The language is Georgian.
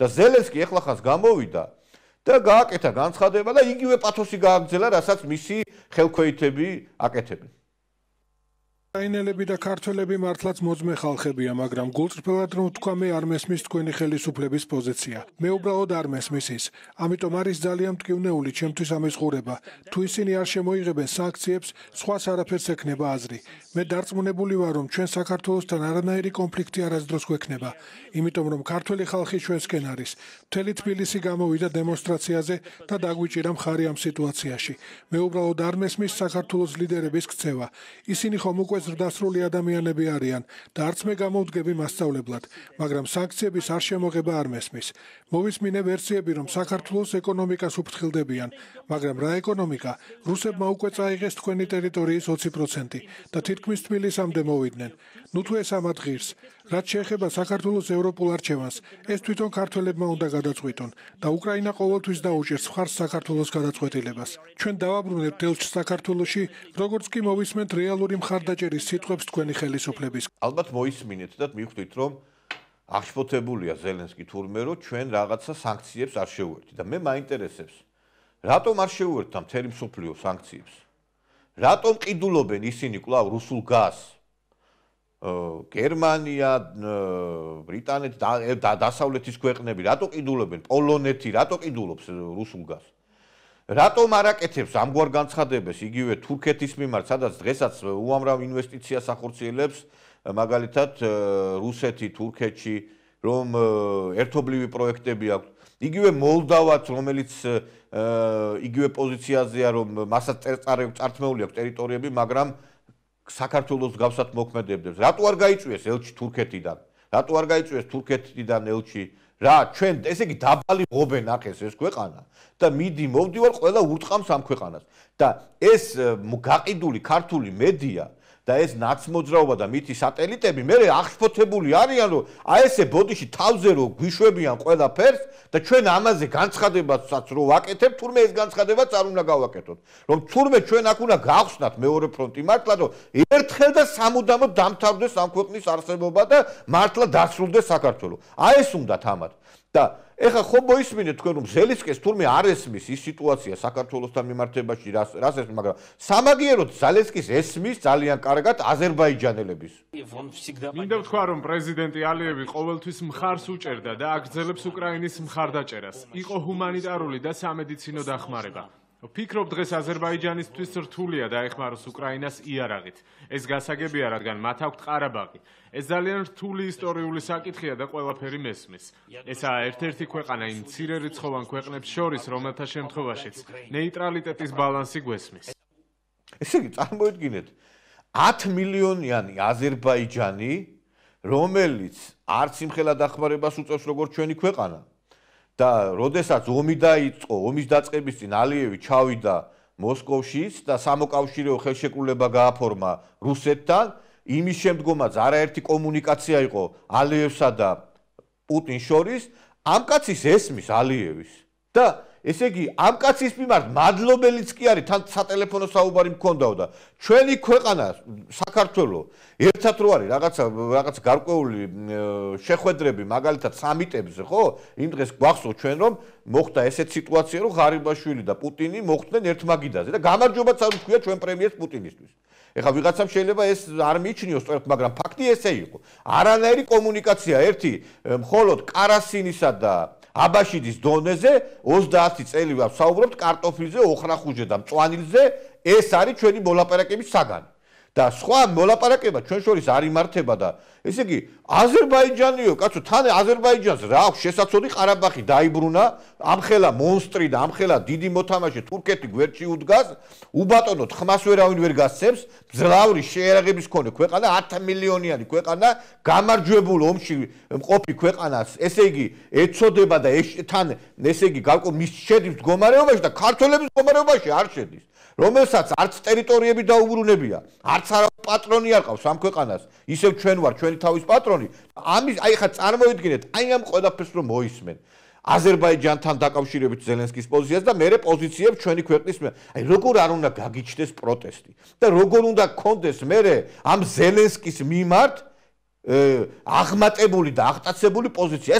და ზელენსკი ეხლახანს გამოვიდა და გააკეთა განცხადება და იგივე პათოსი გააგზელა, რასაც მისი ხელქვეითები აკეთებდნენ. აინელები და ქართველები მართლაც მოძმე ხალხებია, მაგრამ გულწრფელად რომ თქვა მე არ მესმის თქვენი ხელისუფლების პოზიცია. მე უბრალოდ არ მესმის ის. ამიტომ არის ძალიან მტკივნეული ჩემთვის ამის ღურება. თუ ისინი არ შემოიღებენ სანქციებს, სხვას არაფერს ექნება აზრი. მე დარწმუნებული ვარ რომ ჩვენ საქართველოსთან არანაირი კონფლიქტი არასდროს გვექნება, იმიტომ რომ ქართველი ხალხი ჩვენსკენ არის. მთელი თბილისი გამოვიდა დემონსტრაციაზე და დაგვიჭირა მხარი ამ სიტუაციაში. მე უბრალოდ არ მესმის საქართველოს ლიდერების ქცევა. ისინი ხომ უკვე ზრდასრული ადამიანები არიან და არც მე გამოვდგები მასშტაბლად, მაგრამ სანქციების არ შემოღება არ მესმის. მოვისმინე ვერსიები, რომ საქართველოს ეკონომიკას უფრთხილდებიან, მაგრამ რა ეკონომიკა? რუსებმა უკვე წაიღეს თქვენი ტერიტორიის 20% და თითქმის თბილისამდე მოვიდნენ. ნუ თუ ეს ამათღირს, რაც შეეხება საქართველოს ევროპულ არჩევანს, ეს თვითონ ქართველებმა უნდა გადაწყვიტონ და უკრაინა ყოველთვის დაუჭერს მხარს საქართველოს გადაწყვეტილებას. ჩვენ დავაბრუნებთ ელჩს საქართველოში, როგორც კი მოვისმენთ რეალური მხარდაჭერა პრემიერის სიტყვებს თქვენი ხელისუფლების. ალბათ მოისმინეთ და მიხვდით რომ აღშფოთებულია ზელენსკი თურმე რომ ჩვენ რაღაცა სანქციებს არ შევერთი და მე მაინტერესებს რატომ არ შევერთა მთელი მსოფლიო სანქციებს? რატომ ყიდულობენ ისინი კლავ რუსულ გაზს? გერმანია, ბრიტანეთი და დასავლეთის ქვეყნები რატო ყიდულობენ? პოლონეთი რატო ყიდულობს რუსულ გაზს? რატომ არაკეთებს ამგვარ განცხადებას იგივე თურქეთის მიმართ, სადაც დღესაც უამრავ ინვესტიციას ახორციელებს, მაგალითად რუსეთი, თურქეთი, რომ ერთობლივი პროექტები აქვს იგივე მოლდავაც, რომელიც იგივე პოზიციაზეა, რომ მასაც წერწარე წარმეული აქვს ტერიტორიები, მაგრამ საქართველოს გავსათ მოქმედებს. რატო არ გაიწვიეს ელჩი თურქეთიდან? რატო არ გაიწვიეს თურქეთიდან ელჩი რა ჩვენ ესე იგი დაბალი ღობენ ახეს ეს ქვეყანა და მიდი მოვდივარ ყველა ურტყამს ამ ქვეყანას და ეს გაყიდული ქართული მედია და ეს ნაცმოძრაობა და მითი სატელიტები მე აღფოთებული არიან რომ აი ესე ბოდიში თავზე რო გვიშვებიან ყველაფერს და ჩვენ ამაზე განცხადებასაც რო ვაკეთებ თურმე ეს განცხადებაც არ უნდა გავაკეთოთ რომ თურმე ჩვენ აქ უნდა გავხსნათ მეორე ფრონტი მართლა რომ ერთხელ და სამუდამოდ დამთავრდეს ამ ქვეყნის არსებობა და მართლა დასრულდეს საქართველოს აი ეს უნდა თამათ და ეხა ხო მოისმინეთ თქვენ რომ ზელისკეს თურმე არ ესმის ის სიტუაცია საქართველოსთან მიმართებაში რას რას ესმის მაგრამ სამაგიეროდ ზალესკის ესმის ძალიან კარგად აზერბაიჯანელების მინდა ვთქვა რომ პრეზიდენტი ალიევი ყოველთვის მხარს უჭერდა და აგრძელებს უკრაინის მხარდაჭერას იყო ჰუმანიტარული და სამედიცინო დახმარება ფიქრობ დღეს აზერბაიჯანისთვის რთულია დაეხმაროს უკრაინას იარაღით. ეს გასაგებია, რადგან მათ აქვთ ყარაბაღი. ეს ძალიან რთული ისტორიული საკითხია და ყველაფერი მესმის. ესაა ერთ-ერთი ქვეყანა იმ მცირე რიცხოვან ქვეყნებს შორის, რომელთა შემთხვევაშიც ნეიტრალიტეტის ბალანსი გვესმის. ესე იგი, წარმოიდგინეთ, 10 მილიონიანი აზერბაიჯანი, რომელიც არც იმხელა დახმარებას უწევს როგორც ჩვენი ქვეყანა, და როდესაც ომი დაიწყო, ომის დაწყების წინ ალიევი ჩავიდა მოსკოვშიც და სამოკავშირეო ხელშეკრულება გააფორმა რუსეთთან, იმის შემდგომაც არაერთი კომუნიკაცია იყო ალიევსა და პუტინ შორის, ამ კაცის ესმის ალიევის და ესე იგი, ამ კაცის მიმართ მადლობელიც კი არის, თან სატელეფონო საუბარი მქონდაო და ჩვენი ქვეყანა საქართველოს ერთად რო არის რაღაცა რაღაც გარკვეული შეხვედრები, მაგალითად სამიტებზე, ხო? იმ დღეს გვახსოვ ჩვენ რომ მოხდა ესეთ სიტუაცია, რომ ღარიბაშვილი და პუტინი მოხდნენ ერთმაგიდაზე და გამარჯობაც არ თქვია ჩვენ პრემიერ პუტინისთვის. ეხა ვიღაცამ შეიძლება ეს არ მიიჩნიოს სწორად, მაგრამ ფაქტი ესე იყო. არანაირი კომუნიკაცია ერთი მხოლოდ караსინისა და აბაშიძის დონეზე 30 წელი ვსაუბრობთ კარტოფილზე, ოხრახუჟზე და მწვანილზე, ეს არის ჩვენი მოლაპარაკების საგანი. და სხვა მოლაპარაკება ჩვენ შორის არ იმართება და ესე იგი აზერბაიჯანიო კაცო თან აზერბაიჯანს რა აქვს შესაძოთი ყარაბაღი დაიბრუნა ამხელა მონსტრი და ამხელა დიდი მოთამაშე თურქეთი გვერდში უდგას უბატონოდ ხმას ვერავინ ვერ გასცემს ძლავრი შეერაღების ქონე ქვეყანა 10 მილიონიანი ქვეყანა გამარჯვებულ ომში მყოფი ქვეყანას ესე იგი ეწოდება და თან ესე იგი გავკო მის შედის მდგომარეობაში და ქართველების მდგომარეობაში არ შედის რომელსაც არც ტერიტორიები დაუბრუნებია, არც არ პატრონი არ ყავს ამ ქვეყანას, ისევ ჩვენ ვარ ჩვენი თავის პატრონი. ამის აი ხა წარმოვიდგინეთ, აი ამ ყველაფერს რომ მოისმენ. აზერბაიჯანთან დაკავშირებით ზელენსკის პოზიციას და მეორე პოზიციებს ჩვენი ქვეყნის მე. აი როგორ არ უნდა გაგიჩნდეს პროტესტი და როგორ უნდა კონდეს მე ამ ზელენსკის მიმართ აღმატებული და აღტაცებული პოზიცია.